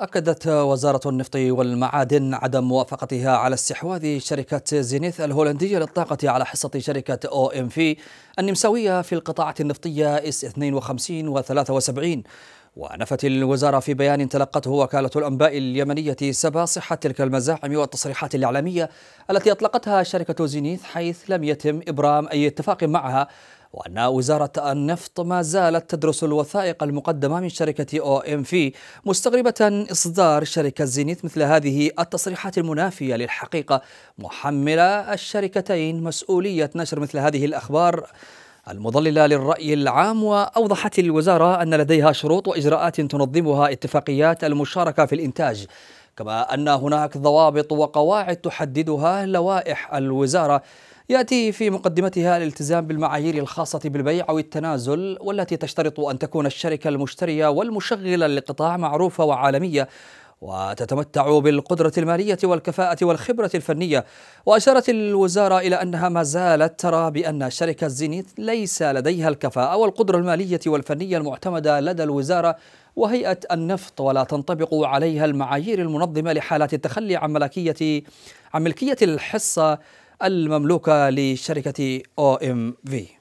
أكدت وزارة النفط والمعادن عدم موافقتها على استحواذ شركة زينيث الهولندية للطاقة على حصة شركة أو إم في النمساوية في القطاعات النفطية إس 52 و 73 ونفت الوزارة في بيان تلقته وكالة الأنباء اليمنية سبا صحة تلك المزاعم والتصريحات الإعلامية التي أطلقتها شركة زينيث حيث لم يتم إبرام أي اتفاق معها وأن وزارة النفط ما زالت تدرس الوثائق المقدمة من شركة أو إم في مستغربة إصدار شركة زينيت مثل هذه التصريحات المنافية للحقيقة محملة الشركتين مسؤولية نشر مثل هذه الأخبار المضللة للرأي العام وأوضحت الوزارة أن لديها شروط وإجراءات تنظمها اتفاقيات المشاركة في الإنتاج كما أن هناك ضوابط وقواعد تحددها لوائح الوزارة يأتي في مقدمتها الالتزام بالمعايير الخاصة بالبيع أو التنازل والتي تشترط أن تكون الشركة المشترية والمشغلة للقطاع معروفة وعالمية وتتمتع بالقدرة المالية والكفاءة والخبرة الفنية وأشارت الوزارة إلى أنها ما زالت ترى بأن شركة زينيت ليس لديها الكفاءة والقدرة المالية والفنية المعتمدة لدى الوزارة وهيئة النفط ولا تنطبق عليها المعايير المنظمة لحالات التخلي عن ملكية عن ملكية الحصة المملوكة لشركة أو إم في